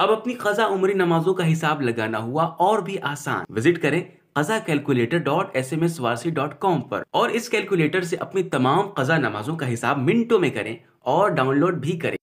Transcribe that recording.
अब अपनी खजा उमरी नमाजों का हिसाब लगाना हुआ और भी आसान विजिट करें खजा calculator dot S M S Warsi dot com पर और इस कैलकुलेटर से अपनी तमाम खजा नमाजों का हिसाब मिनटों में करें और डाउनलोड भी करें